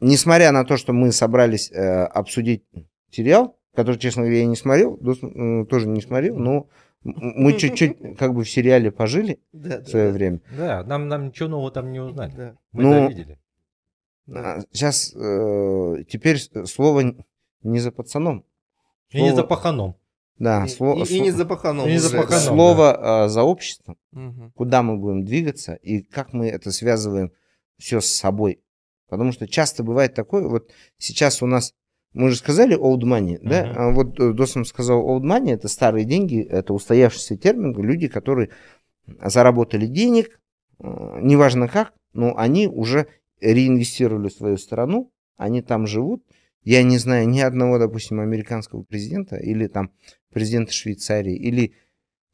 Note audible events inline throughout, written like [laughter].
несмотря на то, что мы собрались э, обсудить сериал, который, честно говоря, я не смотрел, тоже не смотрел, но мы чуть-чуть как бы в сериале пожили да, в свое да, время. Да, нам, нам ничего нового там не узнали. Да. Мы ну, это видели. Сейчас а, э, теперь э, слово не за пацаном. Слово... И не за паханом. Да, и, слово, и, и не за паханом. И не за паханом слово да. э, за обществом, угу. куда мы будем двигаться и как мы это связываем все с собой Потому что часто бывает такое, вот сейчас у нас, мы же сказали old money, uh-huh. да? А вот э, Досом сказал old money, это старые деньги, это устоявшийся термин, люди, которые заработали денег, э, неважно как, но они уже реинвестировали в свою страну, они там живут. Я не знаю ни одного, допустим, американского президента или там президента Швейцарии, или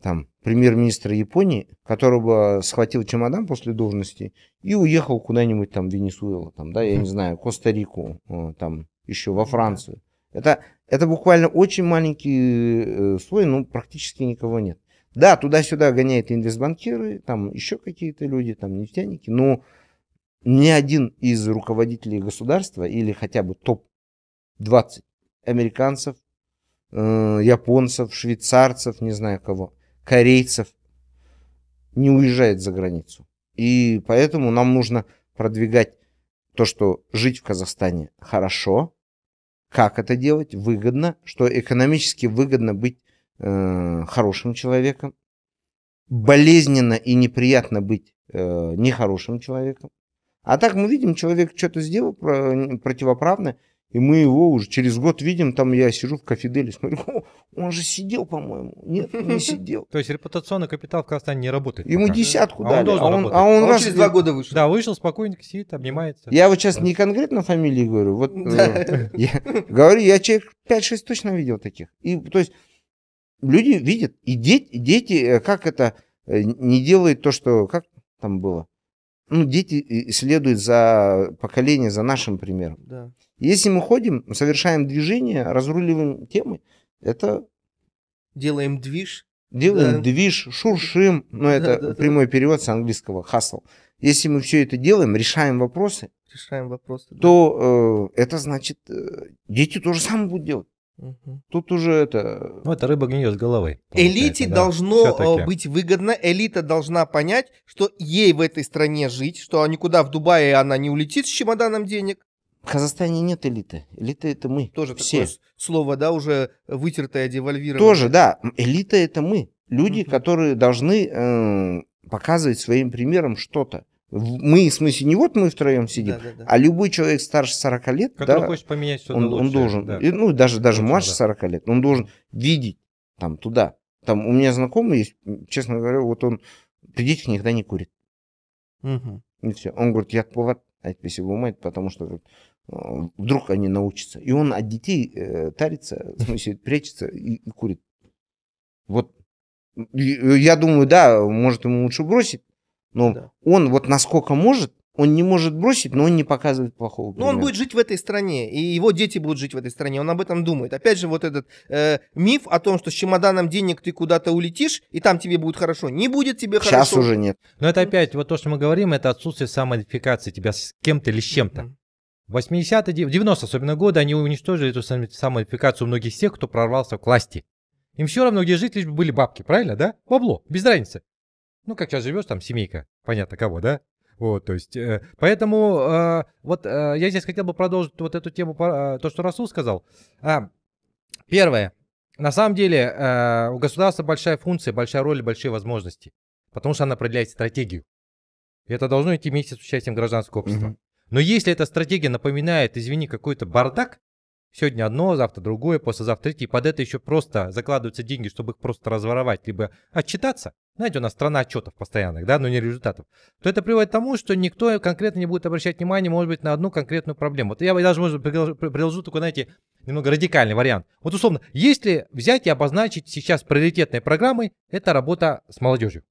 там премьер-министра Японии, которого схватил чемодан после должности и уехал куда-нибудь там в Венесуэлу, там, да, я не знаю, Коста-Рику, э, там еще во ну Францию. Это, это буквально очень маленький э, слой, ну, практически никого нет. Да, туда-сюда гоняют инвестбанкиры, там еще какие-то люди, там нефтяники, но ни один из руководителей государства или хотя бы топ-20 американцев, э, японцев, швейцарцев, не знаю кого – корейцев не уезжает за границу. И поэтому нам нужно продвигать то, что жить в Казахстане хорошо, как это делать, выгодно, что экономически выгодно быть э, хорошим человеком, болезненно и неприятно быть э, нехорошим человеком. А так мы видим, человек что-то сделал противоправное, и мы его уже через год видим, там я сижу в кафеделе, смотрю, он же сидел, по-моему. Нет, не сидел. [laughs] То есть репутационный капитал в Казахстане не работает. Ему десятку дали. А он, а, а через два года вышел. Да, вышел, спокойненько сидит, обнимается. Я вот сейчас не конкретно фамилии говорю, вот э, [laughs] говорю, я человек 5-6 точно видел таких. И то есть люди видят, и дети, э, как это, э, не делают то, что, как там было, ну, дети следуют за поколение, за нашим примером. Да. Если мы ходим, совершаем движение, разруливаем темы, это... Делаем движ. Делаем да. движ, шуршим, но ну, это да, да, прямой да. перевод с английского hustle. Если мы все это делаем, решаем вопросы, решаем вопросы да. то э, это значит, э, дети тоже самое будут делать. Угу. Тут уже это... Ну, это рыба гниет с головой. Элите да, должно э, все-таки. быть выгодно, элита должна понять, что ей в этой стране жить, что никуда в Дубае она не улетит с чемоданом денег, в Казахстане нет элиты. Элита это мы. Тоже все. Такое слово, да, уже э, вытертое, девальвированное. Тоже, да. Элита это мы. Люди, угу. которые должны э, показывать своим примером что-то. Мы, в смысле, не вот мы втроем сидим, да, да, да. а любой человек старше 40 лет, который да, хочет поменять все он, он должен, да. и, ну, даже, даже Точно, младше да. 40 лет, он должен видеть там туда. Там у меня знакомый есть, честно говоря, вот он придите никогда не курит. Угу. И все. Он говорит, я Пулат, айтпесе болмайды потому что Вдруг они научатся. И он от детей э, тарится, смысле [laughs] прячется и, и курит. Вот э, я думаю, да, может ему лучше бросить, но да. он вот насколько может, он не может бросить, но он не показывает плохого примера. Но он будет жить в этой стране, и его дети будут жить в этой стране, он об этом думает. Опять же, вот этот э, миф о том, что с чемоданом денег ты куда-то улетишь, и там тебе будет хорошо, не будет тебе Сейчас хорошо. Сейчас уже нет. Но это опять, вот то, что мы говорим, это отсутствие самоидентификации тебя с кем-то или с чем-то. Mm-hmm. В 80-е, 90 особенно годы они уничтожили эту самоидентификацию многих тех, кто прорвался к власти. Им все равно, где жить, лишь бы были бабки, правильно, да? Бабло, без разницы. Ну, как сейчас живешь, там семейка, понятно кого, да? Вот, то есть, э, поэтому э, вот э, я здесь хотел бы продолжить вот эту тему, э, то, что Расул сказал. А, первое. На самом деле э, у государства большая функция, большая роль и большие возможности, потому что она определяет стратегию. И это должно идти вместе с участием гражданского общества. Mm-hmm. Но если эта стратегия напоминает, извини, какой-то бардак, сегодня одно, завтра другое, послезавтра третье, и под это еще просто закладываются деньги, чтобы их просто разворовать, либо отчитаться, знаете, у нас страна отчетов постоянных, да, но не результатов, то это приводит к тому, что никто конкретно не будет обращать внимание, может быть, на одну конкретную проблему. Вот я даже, может быть, приложу, такой, знаете, немного радикальный вариант. Вот условно, если взять и обозначить сейчас приоритетной программой, это работа с молодежью.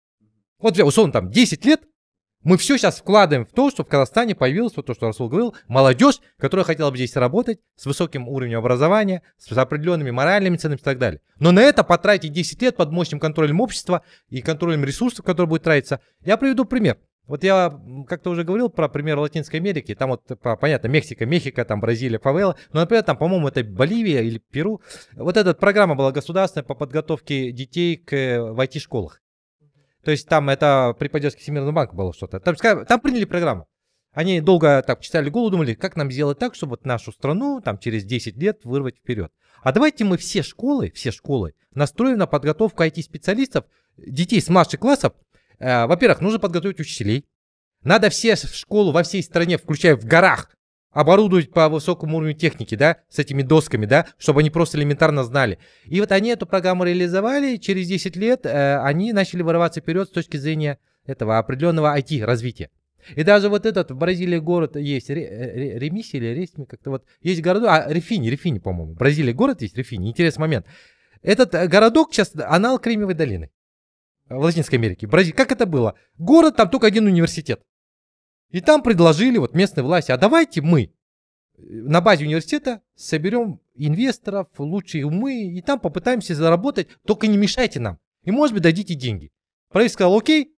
Вот, условно, там 10 лет мы все сейчас вкладываем в то, чтобы в Казахстане появилось вот то, что Расул говорил, молодежь, которая хотела бы здесь работать, с высоким уровнем образования, с определенными моральными ценностями и так далее. Но на это потратить 10 лет под мощным контролем общества и контролем ресурсов, которые будет тратиться. Я приведу пример. Вот я как-то уже говорил про пример Латинской Америки, там вот, понятно, Мексика, Мехика, там Бразилия, Фавела. но, например, там, по-моему, это Боливия или Перу. Вот эта программа была государственная по подготовке детей к, э, в IT-школах. То есть там это при поддержке Всемирного банка было что-то. Там, там приняли программу. Они долго так читали голову, думали, как нам сделать так, чтобы вот нашу страну там через 10 лет вырвать вперед. А давайте мы все школы, все школы настроим на подготовку IT-специалистов, детей с младших классов. Э, во-первых, нужно подготовить учителей. Надо все в школу во всей стране, включая в горах, оборудовать по высокому уровню техники, да, с этими досками, да, чтобы они просто элементарно знали. И вот они эту программу реализовали, через 10 лет э, они начали вырываться вперед с точки зрения этого определенного IT-развития. И даже вот этот в Бразилии город есть, Ре, э, Ре, Ремиси или Ресми, как-то вот, есть города, а Рефини, Рефини, по-моему, в Бразилии город есть, Рефини, интересный момент. Этот э, городок сейчас анал Кремниевой долины э, в Латинской Америке, в Бразилии. Как это было? Город, там только один университет. И там предложили вот местной власти, а давайте мы на базе университета соберем инвесторов, лучшие умы, и там попытаемся заработать, только не мешайте нам. И, может быть, дадите деньги. Правительство сказал, окей,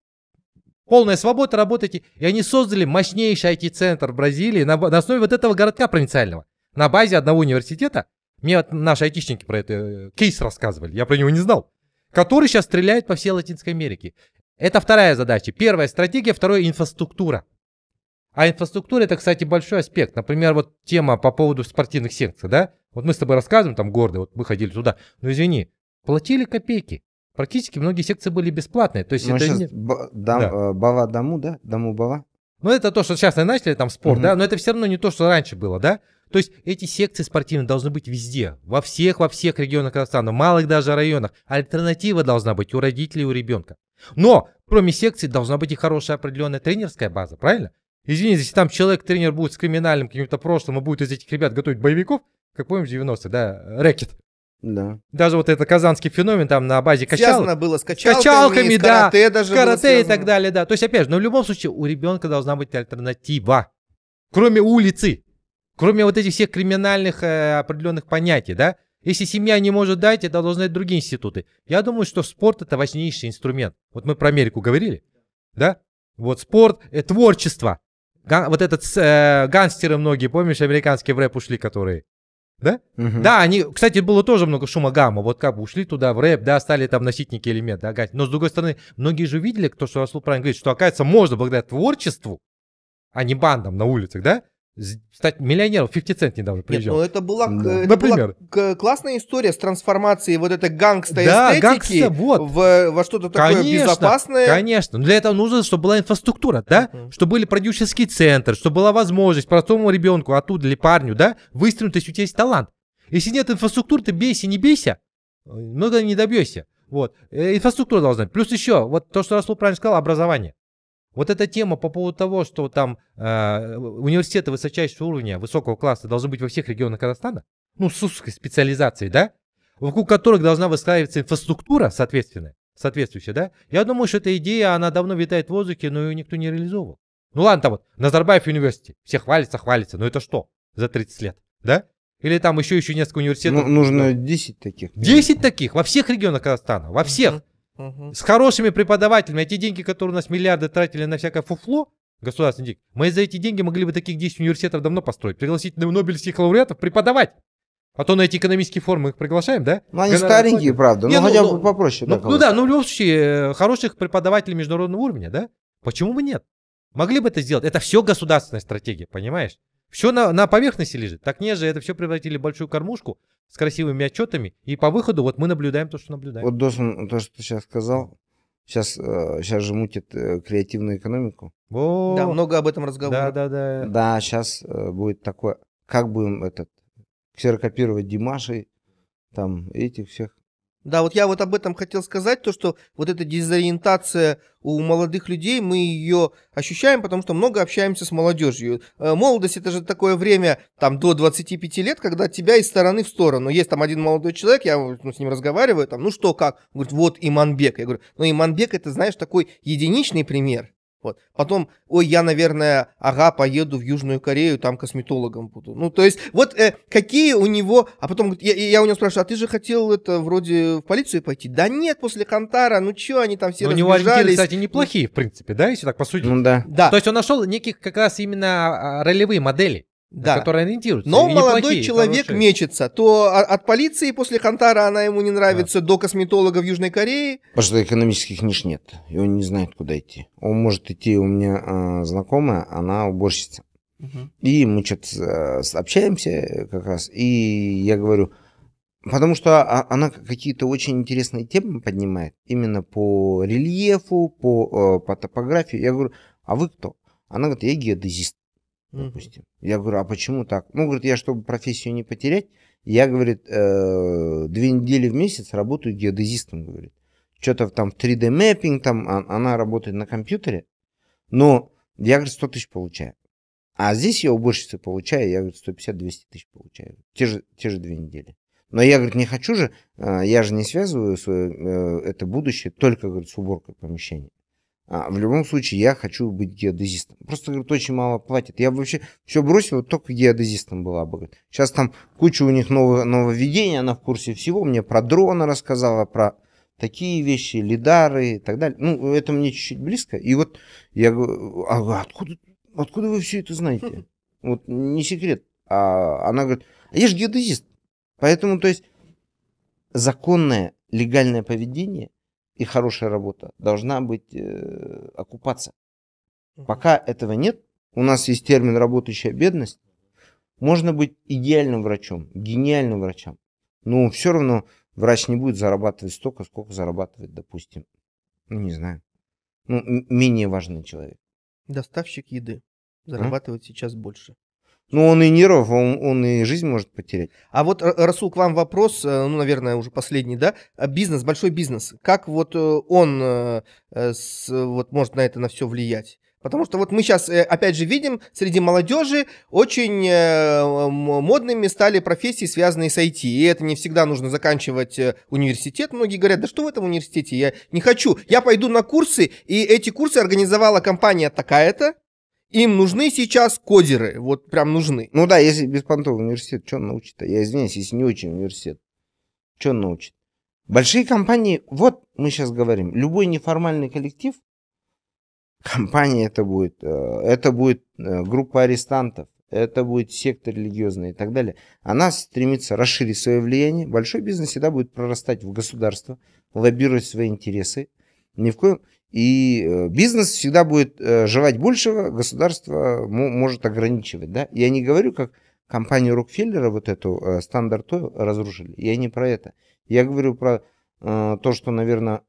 полная свобода, работайте. И они создали мощнейший IT-центр в Бразилии на, на основе вот этого городка провинциального. На базе одного университета. Мне вот наши айтишники про это э, кейс рассказывали, я про него не знал. Который сейчас стреляет по всей Латинской Америке. Это вторая задача. Первая стратегия, вторая инфраструктура. А инфраструктура это, кстати, большой аспект. Например, вот тема по поводу спортивных секций, да? Вот мы с тобой рассказываем, там гордо, вот мы ходили туда. Но извини, платили копейки. Практически многие секции были бесплатные. То есть это не... б- дам, да. Э, Бава Даму, да? Даму бала. Ну, это то, что сейчас начали, там спорт, угу. да? Но это все равно не то, что раньше было, да? То есть эти секции спортивные должны быть везде, во всех, во всех регионах Казахстана, в малых даже районах. Альтернатива должна быть у родителей, у ребенка. Но кроме секций должна быть и хорошая определенная тренерская база, правильно? Извините, если там человек-тренер будет с криминальным каким-то прошлым и будет из этих ребят готовить боевиков, как помним, в 90 да, рэкет. Да. Даже вот это казанский феномен там на базе качалок. Связано было с качалками, качалками с карате да, даже карате и так далее, да. То есть, опять же, но в любом случае у ребенка должна быть альтернатива. Кроме улицы, кроме вот этих всех криминальных э, определенных понятий, да. Если семья не может дать, это должны быть другие институты. Я думаю, что спорт это важнейший инструмент. Вот мы про Америку говорили, да? Вот спорт, э, творчество, Ган, вот этот э, гангстеры многие, помнишь, американские в рэп ушли, которые. Да? Угу. Да, они, кстати, было тоже много шума гамма. Вот как бы ушли туда в рэп, да, стали там носитники элемент, да, Но с другой стороны, многие же видели, кто что Расул правильно говорит, что оказывается можно благодаря творчеству, а не бандам на улицах, да, стать миллионером. 50 Cent недавно приезжал. Нет, ну это была, да. это Например. была классная история с трансформацией вот этой гангста да, гангста, вот. в, во что-то такое конечно, безопасное. Конечно, но для этого нужно, чтобы была инфраструктура, да, uh-huh. чтобы были продюсерский центр, чтобы была возможность простому ребенку оттуда а или парню, да, выстрелить, если у тебя есть талант. Если нет инфраструктуры, ты бейся, не бейся, э, много не добьешься. Вот. Э, инфраструктура должна быть. Плюс еще, вот то, что Расул правильно сказал, образование. Вот эта тема по поводу того, что там э, университеты высочайшего уровня, высокого класса должны быть во всех регионах Казахстана, ну, с узкой специализацией, да, вокруг которых должна выстраиваться инфраструктура соответственная, соответствующая, да, я думаю, что эта идея, она давно витает в воздухе, но ее никто не реализовал. Ну ладно, там вот, Назарбаев университет, все хвалятся, хвалятся, но это что за 30 лет, да? Или там еще еще несколько университетов. Ну, нужно 10 таких. 10 таких во всех регионах Казахстана, во всех. Uh-huh. С хорошими преподавателями. эти деньги, которые у нас миллиарды тратили на всякое фуфло, государственный денег, мы за эти деньги могли бы таких 10 университетов давно построить. Пригласить нобелевских лауреатов преподавать. А то на эти экономические форумы их приглашаем, да? Ну, они Когда старенькие, правда, ну, Нет, ну, хотя ну, бы попроще. Ну, ну да, ну в любом случае, э, хороших преподавателей международного уровня, да? Почему бы нет? Могли бы это сделать. Это все государственная стратегия, понимаешь? Все на, на поверхности лежит. Так не же это все превратили в большую кормушку с красивыми отчетами. И по выходу вот мы наблюдаем то, что наблюдаем. Вот должен то, что ты сейчас сказал. Сейчас, сейчас э, же мутит э, креативную экономику. О, да, много об этом разговора. Да, да, да. Да, сейчас э, будет такое. Как будем этот ксерокопировать Димашей, там этих всех. Да, вот я вот об этом хотел сказать, то, что вот эта дезориентация у молодых людей, мы ее ощущаем, потому что много общаемся с молодежью. Э, молодость это же такое время, там, до 25 лет, когда тебя из стороны в сторону. Есть там один молодой человек, я ну, с ним разговариваю, там, ну что, как? говорит, вот Иманбек. Я говорю, ну Иманбек это, знаешь, такой единичный пример. Вот. Потом, ой, я, наверное, ага, поеду в Южную Корею, там косметологом буду. Ну, то есть, вот э, какие у него... А потом, я, я у него спрашиваю, а ты же хотел это вроде в полицию пойти? Да нет, после Кантара, ну чё, они там все Но ну, У него ориентиры, кстати, неплохие, в принципе, да, если так посудить? Ну, да. да. То есть он нашел неких как раз именно а, ролевые модели да. которые ориентируются. Но молодой плохие, человек хорошие. мечется. То от полиции после Хантара она ему не нравится, да. до косметолога в Южной Корее. Потому что экономических ниш нет, и он не знает, куда идти. Он может идти, у меня э, знакомая, она уборщица. Угу. И мы что-то а, общаемся как раз, и я говорю, потому что а, она какие-то очень интересные темы поднимает, именно по рельефу, по, э, по топографии. Я говорю, а вы кто? Она говорит, я геодезист допустим. Угу. Я говорю, а почему так? Ну, говорит, я, чтобы профессию не потерять, я, говорит, э, две недели в месяц работаю геодезистом, говорит. Что-то там 3D-мэппинг, там а, она работает на компьютере, но я, говорит, 100 тысяч получаю. А здесь я уборщицы получаю, я, говорит, 150-200 тысяч получаю. Те же, те же две недели. Но я, говорит, не хочу же, э, я же не связываю свое э, это будущее только, говорит, с уборкой помещений. А, в любом случае, я хочу быть геодезистом. Просто, говорит, очень мало платят. Я бы вообще все бросил, вот только геодезистом была бы. Говорит. Сейчас там куча у них нового нововведений, она в курсе всего. Мне про дроны рассказала, про такие вещи, лидары и так далее. Ну, это мне чуть-чуть близко. И вот я говорю, а откуда, откуда вы все это знаете? [laughs] Вот не секрет. А она говорит, а я же геодезист. Поэтому, то есть, законное легальное поведение и хорошая работа должна быть э, окупаться. Пока этого нет, у нас есть термин работающая бедность, можно быть идеальным врачом, гениальным врачом, но все равно врач не будет зарабатывать столько, сколько зарабатывает, допустим, ну не знаю, ну, менее важный человек. Доставщик еды зарабатывает а? сейчас больше. Ну, он и нервов, он, он и жизнь может потерять. А вот, э, Расул, к вам вопрос, э, ну, наверное, уже последний, да? А бизнес, большой бизнес, как вот э, он вот, может на это на все влиять? Потому что вот мы сейчас, опять же, видим среди молодежи очень модными стали профессии, связанные с IT. И это не всегда нужно заканчивать университет. Многие говорят, да что в этом университете, я не хочу. Я пойду на курсы, и эти курсы организовала компания такая-то, им нужны сейчас кодеры, вот прям нужны. Ну да, если беспонтовый университет, что он научит Я извиняюсь, если не очень университет, что он научит? Большие компании, вот мы сейчас говорим, любой неформальный коллектив, компания это будет, э, это будет э, группа арестантов, это будет сектор религиозный и так далее. Она стремится расширить свое влияние. Большой бизнес всегда будет прорастать в государство, лоббировать свои интересы. Ни в коем... И э, бизнес всегда будет э, жевать большего, государство может ограничивать. Да? Я не говорю, как компанию Рокфеллера, вот эту э, Standard Oil, разрушили. Я не про это. Я говорю про э, то, что, наверное,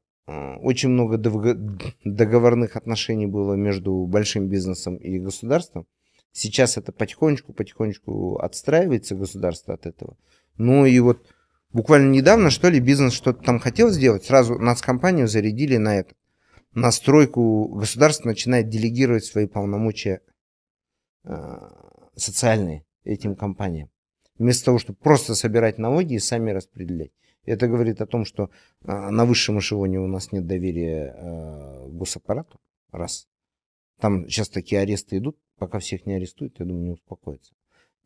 очень много договорных отношений было между большим бизнесом и государством. Сейчас это потихонечку-потихонечку отстраивается государство от этого. Ну и вот буквально недавно, что ли, бизнес что-то там хотел сделать, сразу нас компанию зарядили на это настройку государство начинает делегировать свои полномочия э, социальные этим компаниям. Вместо того, чтобы просто собирать налоги и сами распределять. Это говорит о том, что э, на высшем эшелоне у нас нет доверия э, госаппарату. Раз. Там сейчас такие аресты идут. Пока всех не арестуют, я думаю, не успокоится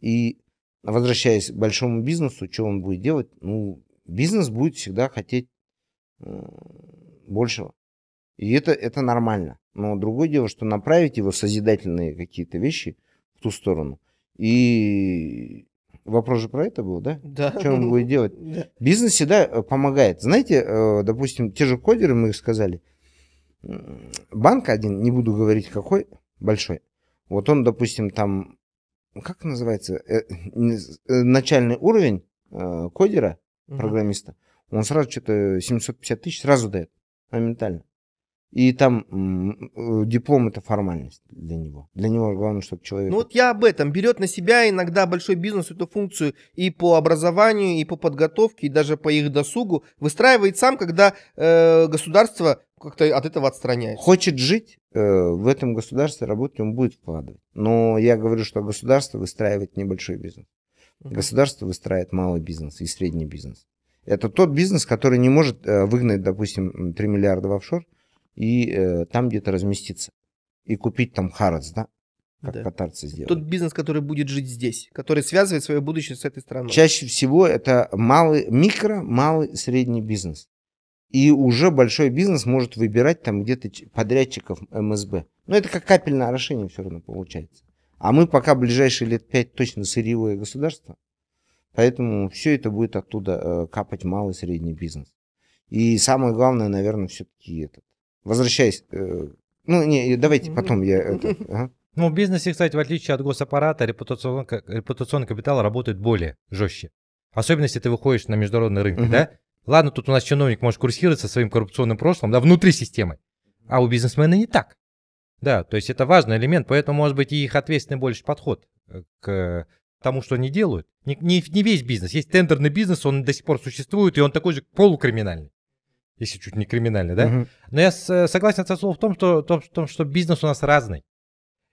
И возвращаясь к большому бизнесу, что он будет делать? Ну, бизнес будет всегда хотеть большего. И это, это нормально. Но другое дело, что направить его созидательные какие-то вещи в ту сторону. И вопрос же про это был, да? Да. Что он будет делать? [laughs] Да. В бизнесе, да, э, помогает. Знаете, э, допустим, те же кодеры, мы их сказали, банк один, не буду говорить какой, большой, вот он, допустим, там, как называется, э, [laughs] начальный уровень кодера, программиста, он сразу что-то 750 тысяч сразу дает, моментально. И там э, диплом это формальность для него. Для него главное, чтобы человек... Ну вот я об этом. Берет на себя иногда большой бизнес эту функцию и по образованию, и по подготовке, и даже по их досугу. Выстраивает сам, когда э, государство как-то от этого отстраняется. Хочет жить э, в этом государстве, работать он будет вкладывать. Но я говорю, что государство выстраивает небольшой бизнес. Угу. Государство выстраивает малый бизнес и средний бизнес. Это тот бизнес, который не может э, выгнать, допустим, 3 миллиарда в офшор, и э, там где-то разместиться. И купить там харац, да? Как да. катарцы сделали. Тот бизнес, который будет жить здесь, который связывает свое будущее с этой страной. Чаще всего это малый, микро, малый, средний бизнес. И уже большой бизнес может выбирать там где-то подрядчиков МСБ. Но это как капельное орошение все равно получается. А мы пока ближайшие лет пять точно сырьевое государство. Поэтому все это будет оттуда э, капать малый средний бизнес. И самое главное, наверное, все-таки этот возвращаясь... Э, ну, не, давайте потом я... Это, ага. Ну, в бизнесе, кстати, в отличие от госаппарата, репутационный, репутационный капитал работает более жестче. Особенно, если ты выходишь на международные рынки, угу. да? Ладно, тут у нас чиновник может курсировать со своим коррупционным прошлым, да, внутри системы. А у бизнесмена не так. Да, то есть это важный элемент, поэтому, может быть, и их ответственный больше подход э, к тому, что они делают. Не, не, не весь бизнес. Есть тендерный бизнес, он до сих пор существует, и он такой же полукриминальный если чуть не криминально, да? Угу. Но я э, согласен со словом в том, что, том, том, что бизнес у нас разный.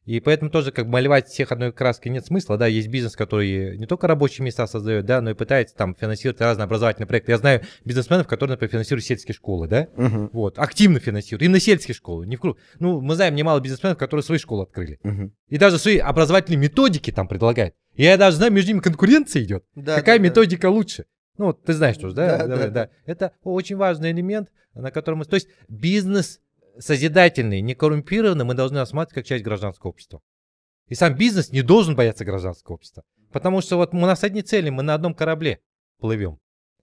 И поэтому тоже как бы малевать всех одной краской нет смысла, да, есть бизнес, который не только рабочие места создает, да, но и пытается там финансировать разные образовательные проекты. Я знаю бизнесменов, которые, например, финансируют сельские школы, да, угу. вот, активно финансируют, именно сельские школы, не в круг. Ну, мы знаем немало бизнесменов, которые свои школы открыли. Угу. И даже свои образовательные методики там предлагают. Я даже знаю, между ними конкуренция идет. Да, Какая да, методика да. лучше? Ну, ты знаешь тоже, да? Да, да, да. Это очень важный элемент, на котором мы... То есть бизнес созидательный, не коррумпированный, мы должны осматривать как часть гражданского общества. И сам бизнес не должен бояться гражданского общества. Потому что вот у нас одни цели, мы на одном корабле плывем.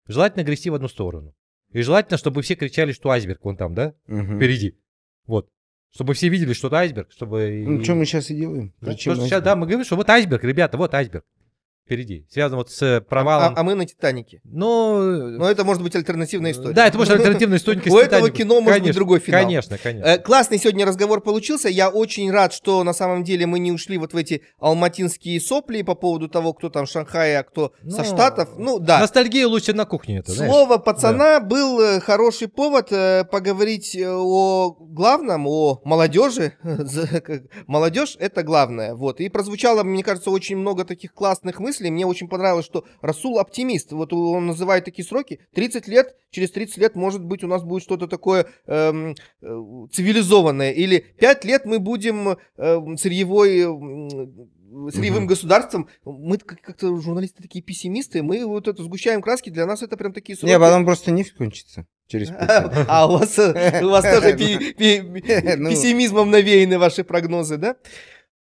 Желательно грести в одну сторону. И желательно, чтобы все кричали, что айсберг вон там, да, угу. впереди. Вот. Чтобы все видели, что это айсберг, чтобы... Ну, что мы сейчас и делаем. Да, что сейчас, да, мы говорим, что вот айсберг, ребята, вот айсберг впереди, связан вот с э, а, а, провалом. А, а мы на Титанике. Но... Э, Но это может быть альтернативная история. Да, это может быть альтернативная история. [laughs] У этого кино может быть другой финал. Конечно, конечно. Э, классный сегодня разговор получился. Я очень рад, что на самом деле мы не ушли вот в эти алматинские сопли по поводу того, кто там Шанхая, а кто со Штатов. Ну да. Ностальгия лучше на кухне это, Слово пацана был хороший повод поговорить о главном, о молодежи. [laughs] Молодежь это главное. Вот. И прозвучало, мне кажется, очень много таких классных мыслей смысле мне очень понравилось, что Расул оптимист. Вот он называет такие сроки. 30 лет, через 30 лет, может быть, у нас будет что-то такое эм, э, цивилизованное. Или 5 лет мы будем э, сырьевой... Э, э сырьевым угу. государством, мы как-то журналисты такие пессимисты, мы вот это сгущаем краски, для нас это прям такие сроки. Не, потом просто не кончится. Через [laughs] а у вас, у вас тоже [laughs] ну. пессимизмом навеяны ваши прогнозы, да?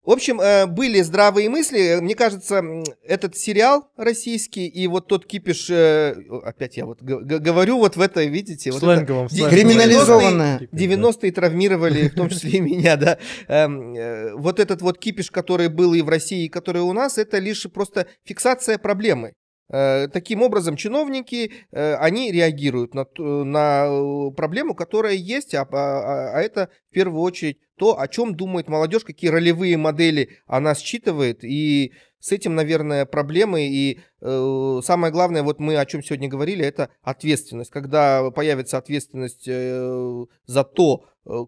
В общем, э, были здравые мысли. Мне кажется, этот сериал российский и вот тот кипиш, э, опять я вот говорю вот в это, видите, вот это, криминализованное. 90-е травмировали, в том числе и меня, да. Эм, э, вот этот вот кипиш, который был и в России, и который у нас, это лишь просто фиксация проблемы. Э, таким образом, чиновники, э, они реагируют на, э, на проблему, которая есть, а, а, а, а это в первую очередь то, о чем думает молодежь, какие ролевые модели она считывает, и с этим, наверное, проблемы, и э, самое главное, вот мы о чем сегодня говорили, это ответственность. Когда появится ответственность э, за то,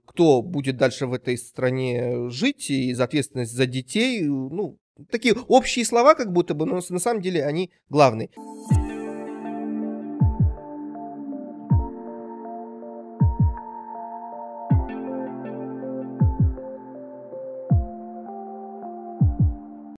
кто будет дальше в этой стране жить, и за ответственность за детей, ну, Такие общие слова как будто бы, но на самом деле они главные.